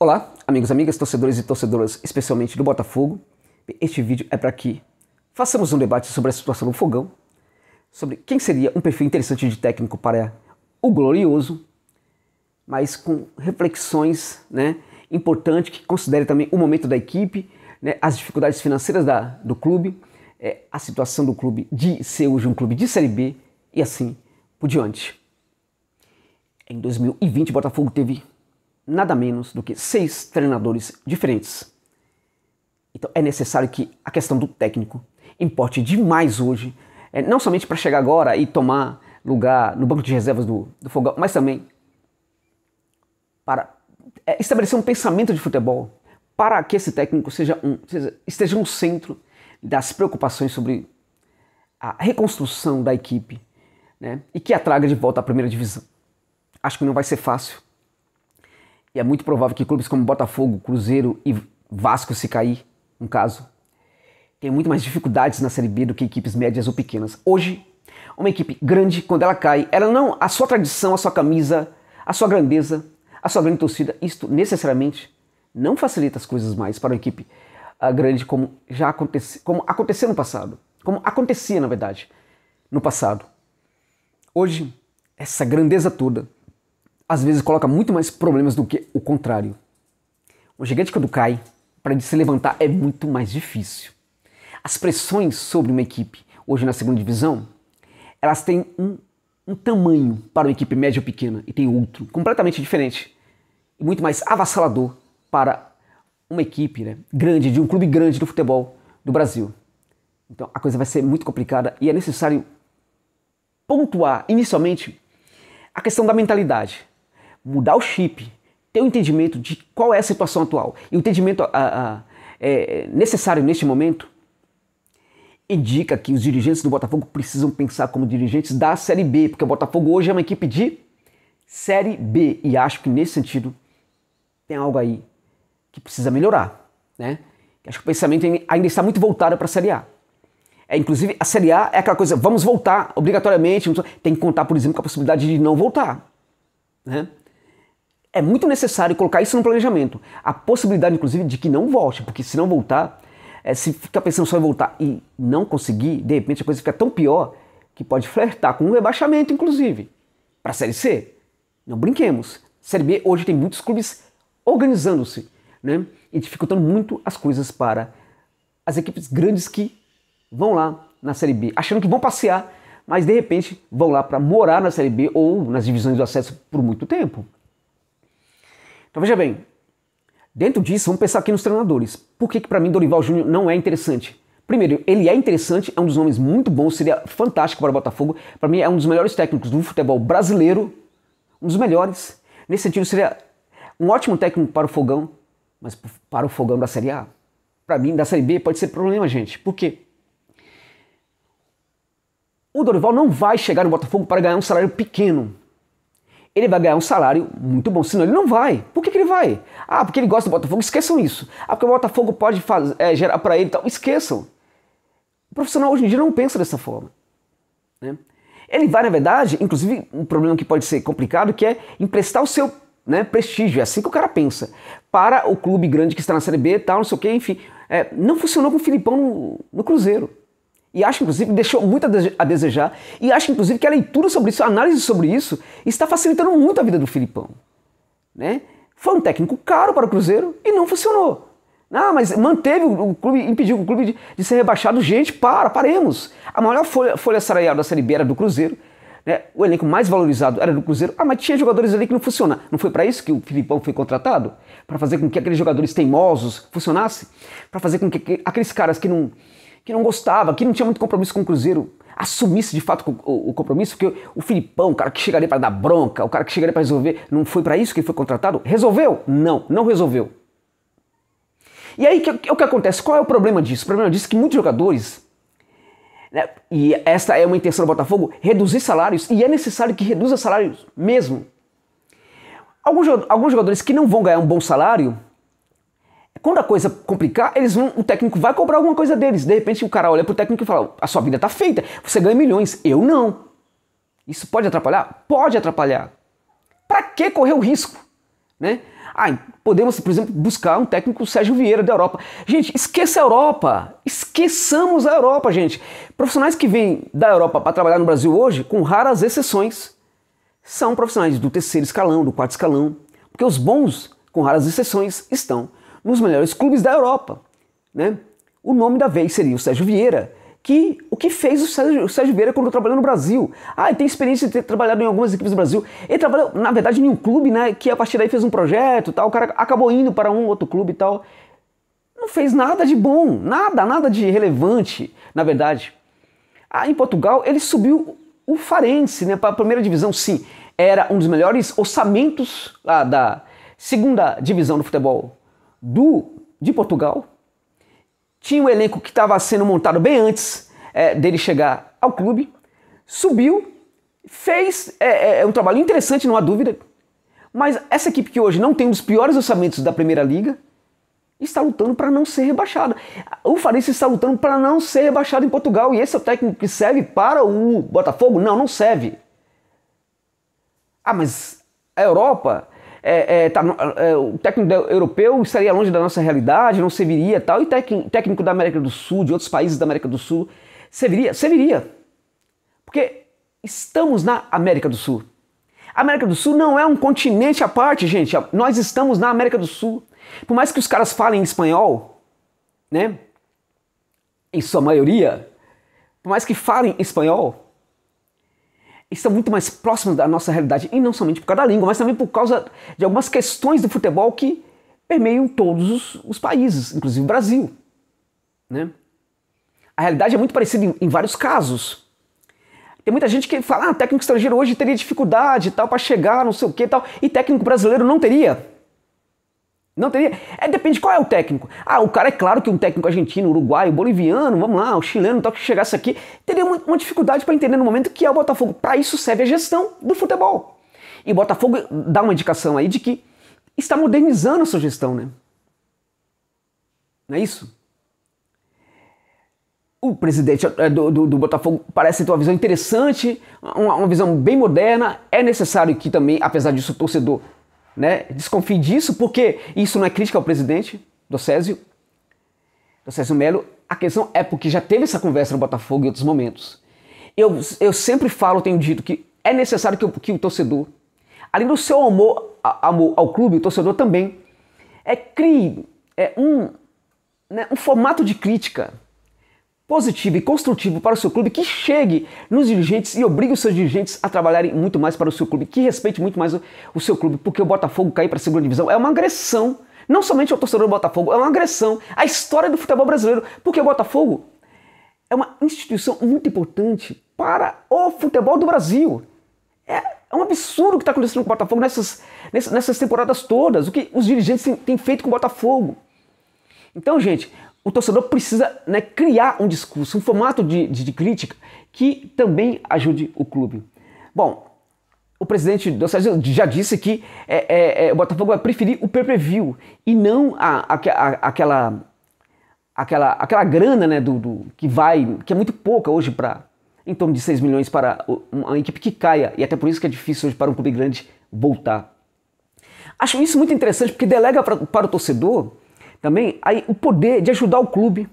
Olá, amigos, amigas, torcedores e torcedoras, especialmente do Botafogo. Este vídeo é para que façamos um debate sobre a situação do Fogão, sobre quem seria um perfil interessante de técnico para o glorioso, mas com reflexões, né, importante que considere também o momento da equipe, né, as dificuldades financeiras da, do clube, é, a situação do clube de ser hoje um clube de série B e assim por diante. Em 2020, o Botafogo teve nada menos do que seis treinadores diferentes. Então é necessário que a questão do técnico importe demais hoje, é, não somente para chegar agora e tomar lugar no banco de reservas do, do Fogão, mas também para é, estabelecer um pensamento de futebol, para que esse técnico seja um, seja, esteja um centro das preocupações sobre a reconstrução da equipe né? e que a traga de volta à primeira divisão. Acho que não vai ser fácil, é muito provável que clubes como Botafogo, Cruzeiro e Vasco, se cair, no caso, tenham muito mais dificuldades na Série B do que equipes médias ou pequenas. Hoje, uma equipe grande, quando ela cai, ela não. a sua tradição, a sua camisa, a sua grandeza, a sua grande torcida, isto necessariamente não facilita as coisas mais para uma equipe ah, grande como já aconteceu, como aconteceu no passado. Como acontecia, na verdade, no passado. Hoje, essa grandeza toda às vezes coloca muito mais problemas do que o contrário. O gigante quando é cai, para ele se levantar é muito mais difícil. As pressões sobre uma equipe, hoje na segunda divisão, elas têm um, um tamanho para uma equipe média ou pequena e tem outro completamente diferente e muito mais avassalador para uma equipe né, grande, de um clube grande do futebol do Brasil. Então a coisa vai ser muito complicada e é necessário pontuar inicialmente a questão da mentalidade mudar o chip, ter o um entendimento de qual é a situação atual e o entendimento a, a, é, necessário neste momento, indica que os dirigentes do Botafogo precisam pensar como dirigentes da Série B, porque o Botafogo hoje é uma equipe de Série B e acho que nesse sentido tem algo aí que precisa melhorar, né? Acho que o pensamento ainda está muito voltado para a Série A. É, inclusive, a Série A é aquela coisa, vamos voltar obrigatoriamente, tem que contar, por exemplo, com a possibilidade de não voltar. Né? É muito necessário colocar isso no planejamento. A possibilidade, inclusive, de que não volte, porque se não voltar, é, se ficar pensando só em voltar e não conseguir, de repente a coisa fica tão pior que pode flertar com um rebaixamento, inclusive, para a Série C. Não brinquemos. Série B hoje tem muitos clubes organizando-se né, e dificultando muito as coisas para as equipes grandes que vão lá na Série B, achando que vão passear, mas de repente vão lá para morar na Série B ou nas divisões do acesso por muito tempo. Então veja bem, dentro disso, vamos pensar aqui nos treinadores. Por que, que para mim Dorival Júnior não é interessante? Primeiro, ele é interessante, é um dos nomes muito bons, seria fantástico para o Botafogo. Para mim, é um dos melhores técnicos do futebol brasileiro, um dos melhores. Nesse sentido, seria um ótimo técnico para o Fogão, mas para o Fogão da Série A, para mim, da Série B, pode ser problema, gente. Por quê? O Dorival não vai chegar no Botafogo para ganhar um salário pequeno ele vai ganhar um salário muito bom, senão ele não vai. Por que, que ele vai? Ah, porque ele gosta do Botafogo, esqueçam isso. Ah, porque o Botafogo pode fazer, é, gerar para ele e tal, esqueçam. O profissional hoje em dia não pensa dessa forma. Né? Ele vai, na verdade, inclusive, um problema que pode ser complicado, que é emprestar o seu né, prestígio, é assim que o cara pensa, para o clube grande que está na Série B e tal, não sei o quê, enfim. É, não funcionou com o Filipão no, no Cruzeiro. E acho, inclusive, que deixou muito a desejar. E acho, inclusive, que a leitura sobre isso, a análise sobre isso, está facilitando muito a vida do Filipão. Né? Foi um técnico caro para o Cruzeiro e não funcionou. Ah, mas manteve o clube, impediu o clube de, de ser rebaixado. Gente, para, paremos. A maior folha, folha salarial da Série B era do Cruzeiro. Né? O elenco mais valorizado era do Cruzeiro. Ah, mas tinha jogadores ali que não funcionavam. Não foi para isso que o Filipão foi contratado? Para fazer com que aqueles jogadores teimosos funcionassem? Para fazer com que aqueles caras que não que não gostava, que não tinha muito compromisso com o Cruzeiro, assumisse de fato o, compromisso, porque o Filipão, o cara que chegaria para dar bronca, o cara que chegaria para resolver, não foi para isso que ele foi contratado? Resolveu? Não, não resolveu. E aí o que, acontece? Qual é o problema disso? O problema disso é que muitos jogadores, né, e esta é uma intenção do Botafogo, reduzir salários, e é necessário que reduza salários mesmo. Alguns, alguns jogadores que não vão ganhar um bom salário quando a coisa complicar, eles vão, o técnico vai cobrar alguma coisa deles. De repente o cara olha pro técnico e fala: a sua vida está feita, você ganha milhões. Eu não. Isso pode atrapalhar? Pode atrapalhar. Para que correr o risco? Né? Ah, podemos, por exemplo, buscar um técnico Sérgio Vieira da Europa. Gente, esqueça a Europa. Esqueçamos a Europa, gente. Profissionais que vêm da Europa para trabalhar no Brasil hoje, com raras exceções, são profissionais do terceiro escalão, do quarto escalão, porque os bons, com raras exceções, estão nos melhores clubes da Europa. Né? O nome da vez seria o Sérgio Vieira, que o que fez o Sérgio, o Sérgio Vieira quando trabalhou no Brasil. Ah, ele tem experiência de ter trabalhado em algumas equipes do Brasil. Ele trabalhou, na verdade, em um clube, né, que a partir daí fez um projeto, tal, o cara acabou indo para um outro clube e tal. Não fez nada de bom, nada, nada de relevante, na verdade. Ah, em Portugal, ele subiu o Farense, né, para a primeira divisão, sim. Era um dos melhores orçamentos lá da segunda divisão do futebol do de Portugal. Tinha um elenco que estava sendo montado bem antes é, dele chegar ao clube. Subiu, fez é, é, é, um trabalho interessante, não há dúvida. Mas essa equipe que hoje não tem um dos piores orçamentos da Primeira Liga está lutando para não ser rebaixada. O Farense está lutando para não ser rebaixado em Portugal. E esse é o técnico que serve para o Botafogo? Não, não serve. Ah, mas a Europa é, é, tá, é, o técnico europeu estaria longe da nossa realidade, não serviria tal, e técnico da América do Sul, de outros países da América do Sul, serviria? Serviria. Porque estamos na América do Sul. A América do Sul não é um continente à parte, gente. Nós estamos na América do Sul. Por mais que os caras falem espanhol, né? Em sua maioria, por mais que falem espanhol, estão muito mais próximas da nossa realidade, e não somente por causa da língua, mas também por causa de algumas questões do futebol que permeiam todos os, os países, inclusive o Brasil. Né? A realidade é muito parecida em, em, vários casos. Tem muita gente que fala, ah, técnico estrangeiro hoje teria dificuldade tal para chegar, não sei o que tal, e técnico brasileiro não teria. Não teria. É, depende qual é o técnico. Ah, o cara é claro que um técnico argentino, uruguaio, boliviano, vamos lá, o chileno, tal, que chegasse aqui, teria uma, uma dificuldade para entender no momento que é o Botafogo. Para isso serve a gestão do futebol. E o Botafogo dá uma indicação aí de que está modernizando a sua gestão, né? Não é isso? O presidente é, do, do, do Botafogo parece ter uma visão interessante, uma, uma visão bem moderna. É necessário que também, apesar disso, o torcedor né? Desconfie disso, porque isso não é crítica ao presidente do Césio, do Césio Melo. A questão é porque já teve essa conversa no Botafogo em outros momentos. Eu, eu sempre falo, tenho dito, que é necessário que, o que o torcedor, além do seu amor, a, amor ao clube, o torcedor também, é, crie é, um, né, um formato de crítica positivo e construtivo para o seu clube, que chegue nos dirigentes e obrigue os seus dirigentes a trabalharem muito mais para o seu clube, que respeite muito mais o, o seu clube, porque o Botafogo cair para a segunda divisão é uma agressão, não somente ao torcedor do Botafogo, é uma agressão à história do futebol brasileiro, porque o Botafogo é uma instituição muito importante para o futebol do Brasil. É, é um absurdo o que está acontecendo com o Botafogo nessas, nessas, temporadas todas, o que os dirigentes têm, têm feito com o Botafogo. Então, gente, o torcedor precisa né, criar um discurso, um formato de, de, de, crítica que também ajude o clube. Bom, o presidente do Sérgio já disse que é, é, é, o Botafogo vai preferir o pay-per-view e não a, a, a, aquela, aquela, aquela grana né, do, do, que vai, que é muito pouca hoje para em torno de 6 milhões para uma equipe que caia, e até por isso que é difícil hoje para um clube grande voltar. Acho isso muito interessante porque delega pra, para o torcedor também aí, o poder de ajudar o clube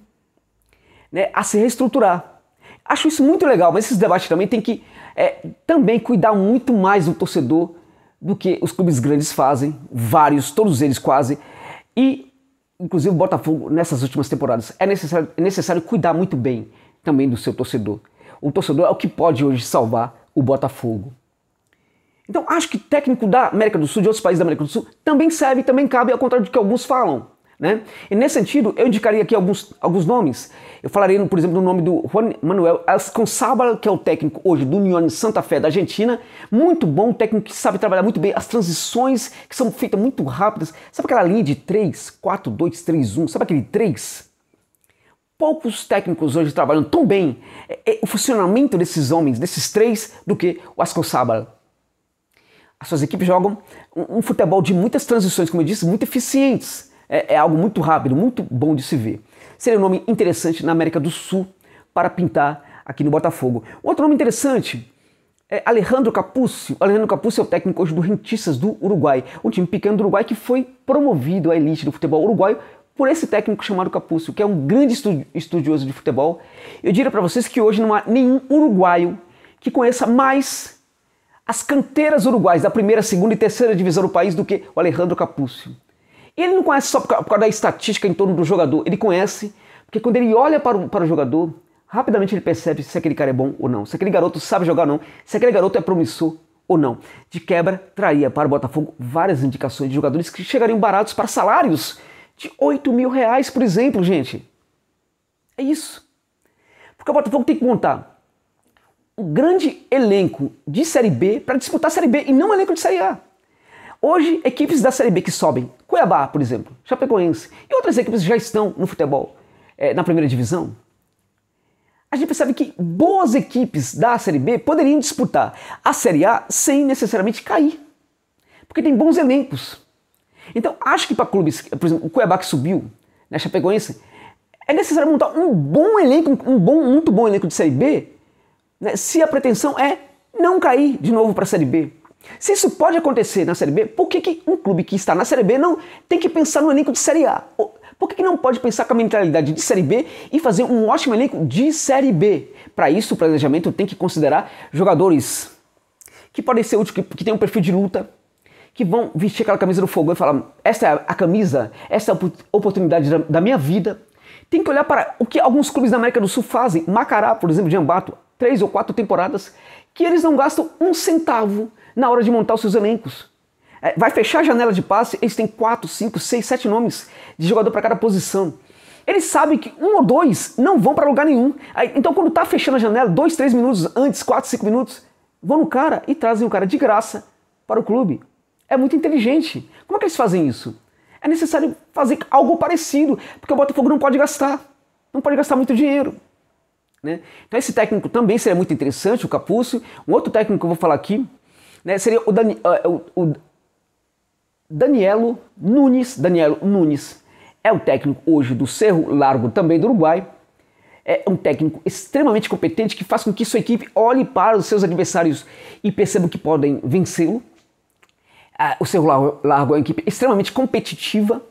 né, a se reestruturar. Acho isso muito legal, mas esses debates também tem que é, também cuidar muito mais do torcedor do que os clubes grandes fazem, vários, todos eles quase, e inclusive o Botafogo nessas últimas temporadas. É necessário, é necessário cuidar muito bem também do seu torcedor. O torcedor é o que pode hoje salvar o Botafogo. Então acho que técnico da América do Sul, de outros países da América do Sul, também serve, também cabe, ao contrário do que alguns falam. Né? E nesse sentido, eu indicaria aqui alguns, alguns nomes. Eu falaria, por exemplo, do nome do Juan Manuel Asconsábal, que é o técnico hoje do União Santa Fé da Argentina. Muito bom, técnico que sabe trabalhar muito bem as transições, que são feitas muito rápidas. Sabe aquela linha de 3, 4, 2, 3, 1? Sabe aquele 3? Poucos técnicos hoje trabalham tão bem é, é, o funcionamento desses homens, desses três, do que o Asconsábal. As suas equipes jogam um, um futebol de muitas transições, como eu disse, muito eficientes é, é algo muito rápido, muito bom de se ver. Seria um nome interessante na América do Sul para pintar aqui no Botafogo. Outro nome interessante é Alejandro Capuzzi. Alejandro Capuccio é o técnico hoje do Rentistas do Uruguai, um time pequeno do Uruguai que foi promovido à elite do futebol uruguaio por esse técnico chamado Capuccio, que é um grande estudioso de futebol. Eu diria para vocês que hoje não há nenhum uruguaio que conheça mais as canteiras uruguais da primeira, segunda e terceira divisão do país do que o Alejandro Capuccio. Ele não conhece só por causa da estatística em torno do jogador, ele conhece porque quando ele olha para o, para o jogador, rapidamente ele percebe se aquele cara é bom ou não, se aquele garoto sabe jogar ou não, se aquele garoto é promissor ou não. De quebra, traria para o Botafogo várias indicações de jogadores que chegariam baratos para salários de 8 mil reais, por exemplo, gente. É isso. Porque o Botafogo tem que montar um grande elenco de Série B para disputar a Série B e não um elenco de Série A. Hoje, equipes da Série B que sobem Cuiabá, por exemplo, Chapecoense e outras equipes que já estão no futebol é, na primeira divisão, a gente percebe que boas equipes da Série B poderiam disputar a Série A sem necessariamente cair, porque tem bons elencos. Então, acho que para clubes, por exemplo, o Cuiabá que subiu, né, Chapecoense, é necessário montar um bom elenco, um bom, muito bom elenco de Série B, né, se a pretensão é não cair de novo para a Série B. Se isso pode acontecer na Série B, por que, que um clube que está na Série B não tem que pensar no elenco de Série A? Por que, que não pode pensar com a mentalidade de Série B e fazer um ótimo elenco de Série B? Para isso, o planejamento tem que considerar jogadores que podem ser úteis, que, que têm um perfil de luta, que vão vestir aquela camisa do fogão e falar: essa é a camisa, essa é a oportunidade da, da minha vida. Tem que olhar para o que alguns clubes da América do Sul fazem. Macará, por exemplo, de Ambato, três ou quatro temporadas, que eles não gastam um centavo na hora de montar os seus elencos. É, vai fechar a janela de passe, eles têm 4, 5, 6, 7 nomes de jogador para cada posição. Eles sabem que um ou dois não vão para lugar nenhum. Então, quando tá fechando a janela, 2, 3 minutos antes, 4, 5 minutos, vão no cara e trazem o cara de graça para o clube. É muito inteligente. Como é que eles fazem isso? É necessário fazer algo parecido, porque o Botafogo não pode gastar. Não pode gastar muito dinheiro. Né? Então esse técnico também seria muito interessante, o Capúcio. Um outro técnico que eu vou falar aqui né? Seria o, Dan, uh, eh, o, o Danielo Nunes. Danielo Nunes é o técnico hoje do Cerro Largo, também do Uruguai. É um técnico extremamente competente que faz com que sua equipe olhe para os seus adversários e perceba que podem vencê-lo. Uh, o Cerro Largo é uma equipe extremamente competitiva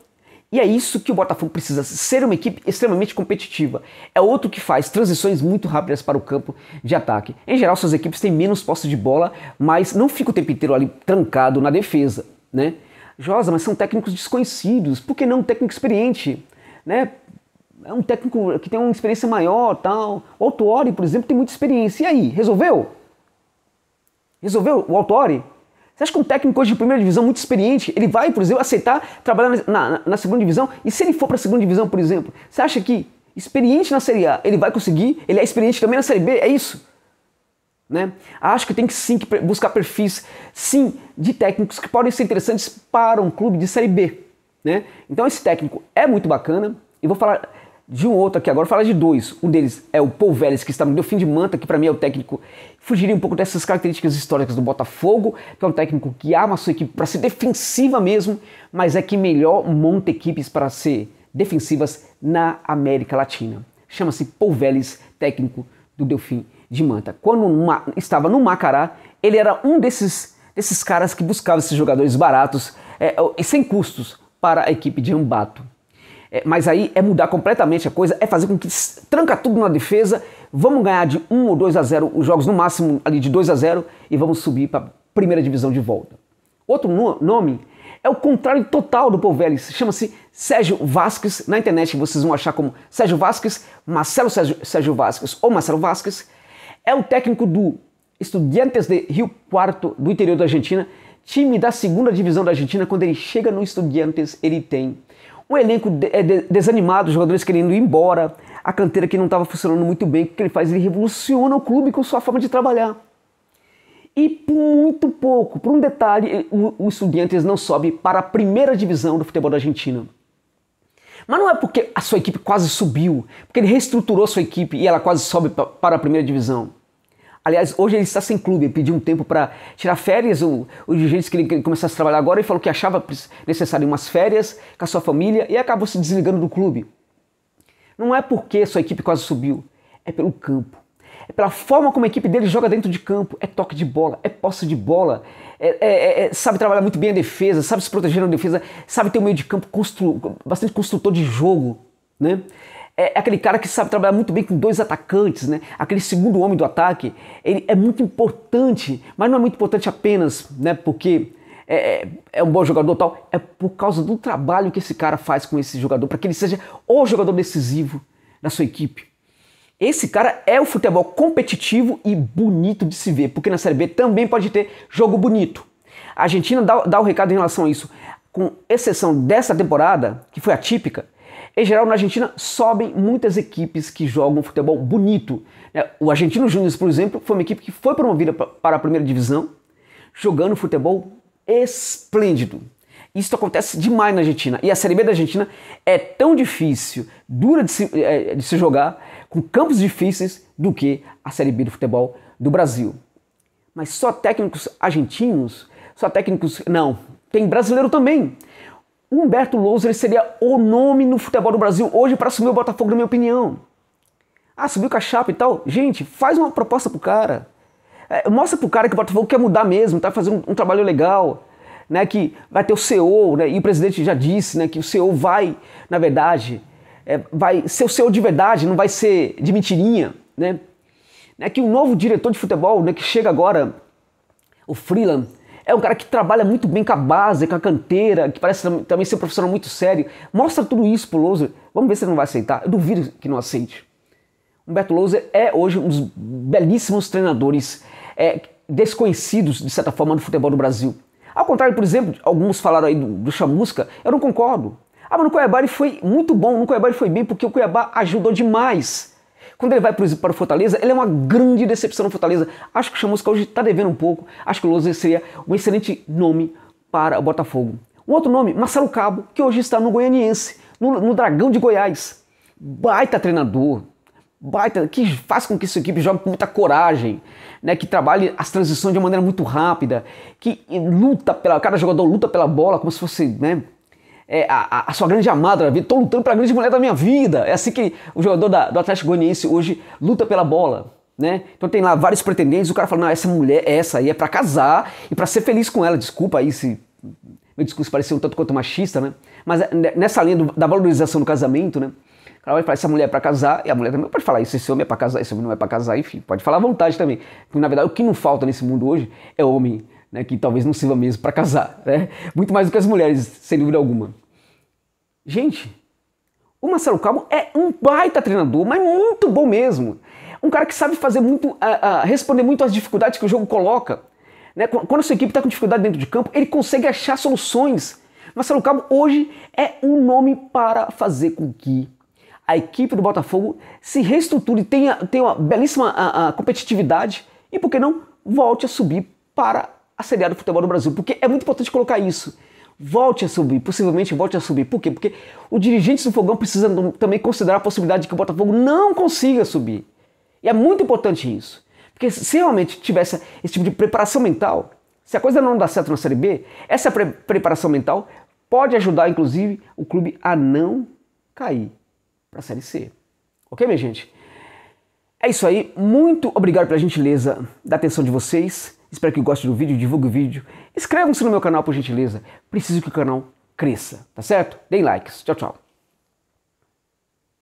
e é isso que o Botafogo precisa ser uma equipe extremamente competitiva. É outro que faz transições muito rápidas para o campo de ataque. Em geral, suas equipes têm menos posse de bola, mas não fica o tempo inteiro ali trancado na defesa, né? Josa, mas são técnicos desconhecidos. Por que não um técnico experiente, né? É um técnico que tem uma experiência maior, tal. O Autori, por exemplo, tem muita experiência. E aí, resolveu? Resolveu o Autori? Você acha que um técnico hoje de primeira divisão muito experiente, ele vai, por exemplo, aceitar trabalhar na, na, na segunda divisão? E se ele for para a segunda divisão, por exemplo, você acha que experiente na Série A, ele vai conseguir? Ele é experiente também na Série B? É isso? Né? Acho que tem que sim que buscar perfis, sim, de técnicos que podem ser interessantes para um clube de Série B. Né? Então esse técnico é muito bacana. E vou falar de um outro aqui agora, falar de dois. Um deles é o Paul Vélez, que está no fim de manta, que para mim é o técnico. Fugiria um pouco dessas características históricas do Botafogo, que é um técnico que arma a sua equipe para ser defensiva mesmo, mas é que melhor monta equipes para ser defensivas na América Latina. Chama-se Paul Vélez, técnico do Delfim de Manta. Quando uma, estava no Macará, ele era um desses, desses caras que buscava esses jogadores baratos, é, sem custos, para a equipe de Ambato. É, mas aí é mudar completamente a coisa, é fazer com que tranca tudo na defesa, vamos ganhar de 1 ou 2 a 0 os jogos no máximo ali de 2 a 0 e vamos subir para a primeira divisão de volta. Outro no nome é o contrário total do Paul Vélez, chama-se Sérgio Vasques, na internet vocês vão achar como Sérgio Vasques, Marcelo Sérgio, Sérgio Vasques ou Marcelo Vasques, é o técnico do Estudiantes de Rio Quarto, do interior da Argentina, time da segunda divisão da Argentina, quando ele chega no Estudiantes, ele tem um elenco é, desanimado, os jogadores querendo ir embora, a canteira que não estava funcionando muito bem, o que ele faz? Ele revoluciona o clube com sua forma de trabalhar. E por muito pouco, por um detalhe, eh, o, o Estudiantes não sobe para a primeira divisão do futebol da Argentina. Mas não é porque a sua equipe quase subiu, porque ele reestruturou sua equipe e ela quase sobe para a primeira divisão. Aliás, hoje ele está sem clube, ele pediu um tempo para tirar férias. O, o dirigente que ele começasse a trabalhar agora e falou que achava necessário umas férias com a sua família e acabou se desligando do clube. Não é porque sua equipe quase subiu, é pelo campo. É pela forma como a equipe dele joga dentro de campo. É toque de bola, é posse de bola, é, é, é, é sabe trabalhar muito bem a defesa, sabe se proteger na defesa, sabe ter um meio de campo constru bastante construtor de jogo. Né? É, é aquele cara que sabe trabalhar muito bem com dois atacantes, né? Aquele segundo homem do ataque, ele é muito importante, mas não é muito importante apenas, né? Porque é, é, é um bom jogador tal, é por causa do trabalho que esse cara faz com esse jogador, para que ele seja o jogador decisivo da sua equipe. Esse cara é o futebol competitivo e bonito de se ver, porque na Série B também pode ter jogo bonito. A Argentina dá, dá o recado em relação a isso. Com exceção dessa temporada, que foi atípica, em geral, na Argentina sobem muitas equipes que jogam futebol bonito. Né? O Argentino Júnior, por exemplo, foi uma equipe que foi promovida para a primeira divisão jogando futebol esplêndido. Isso acontece demais na Argentina. E a Série B da Argentina é tão difícil, dura de se, é, de se jogar, com campos difíceis, do que a Série B do futebol do Brasil. Mas só técnicos argentinos, só técnicos. Não, tem brasileiro também. Humberto Lousa seria o nome no futebol do Brasil hoje para assumir o Botafogo, na minha opinião. Ah, subiu com a chapa e tal. Gente, faz uma proposta pro cara. É, mostra pro cara que o Botafogo quer mudar mesmo, tá fazendo um, um, trabalho legal, né? Que vai ter o CEO, né? E o presidente já disse, né? Que o CEO vai, na verdade, é, vai ser o CEO de verdade, não vai ser de mentirinha, né? né que o um novo diretor de futebol, né? Que chega agora, o Freeland, é um cara que trabalha muito bem com a base, com a canteira, que parece também ser um profissional muito sério. Mostra tudo isso pro Loser. Vamos ver se ele não vai aceitar. Eu duvido que não aceite. Humberto Loser é hoje um dos belíssimos treinadores é, desconhecidos, de certa forma, no futebol do Brasil. Ao contrário, por exemplo, alguns falaram aí do, do Chamusca, eu não concordo. Ah, mas no Cuiabá ele foi muito bom, no Cuiabá ele foi bem porque o Cuiabá ajudou demais quando ele vai para o Fortaleza, ele é uma grande decepção no Fortaleza. Acho que o Chamusca hoje está devendo um pouco. Acho que o Lousa seria um excelente nome para o Botafogo. Um outro nome, Marcelo Cabo, que hoje está no Goianiense, no, no Dragão de Goiás. Baita treinador, baita, que faz com que sua equipe jogue com muita coragem, né, que trabalhe as transições de uma maneira muito rápida, que luta pela, cada jogador luta pela bola como se fosse, né, é, a, a, sua grande amada da vida. Estou lutando para a grande mulher da minha vida. É assim que o jogador da, do Atlético Goianiense hoje luta pela bola. Né? Então tem lá vários pretendentes, o cara fala, não, essa mulher, essa aí é para casar e para ser feliz com ela. Desculpa aí se meu discurso pareceu um tanto quanto machista, né? Mas é, né, nessa linha do, da valorização do casamento, né? O cara vai falar, essa mulher é pra casar, e a mulher também pode falar, isso esse homem é pra casar, esse homem não é pra casar, enfim, pode falar à vontade também. Porque, na verdade, o que não falta nesse mundo hoje é homem né, que talvez não sirva mesmo para casar, né? muito mais do que as mulheres, sem dúvida alguma. Gente, o Marcelo Cabo é um baita treinador, mas muito bom mesmo. Um cara que sabe fazer muito, uh, uh, responder muito às dificuldades que o jogo coloca. Né? Quando a sua equipe está com dificuldade dentro de campo, ele consegue achar soluções. Marcelo Cabo hoje é um nome para fazer com que a equipe do Botafogo se reestruture, tenha, tenha uma belíssima competitividade e, por que não, volte a subir para a Série A do futebol do Brasil, porque é muito importante colocar isso. Volte a subir, possivelmente volte a subir. Por quê? Porque o dirigente do Fogão precisa também considerar a possibilidade de que o Botafogo não consiga subir. E é muito importante isso. Porque se realmente tivesse esse tipo de preparação mental, se a coisa não dá certo na Série B, essa pre preparação mental pode ajudar, inclusive, o clube a não cair para a Série C. Ok, minha gente? É isso aí. Muito obrigado pela gentileza da atenção de vocês. Espero que goste do vídeo, divulgue o vídeo. Inscrevam-se no meu canal, por gentileza. Preciso que o canal cresça, tá certo? Deem likes. Tchau, tchau.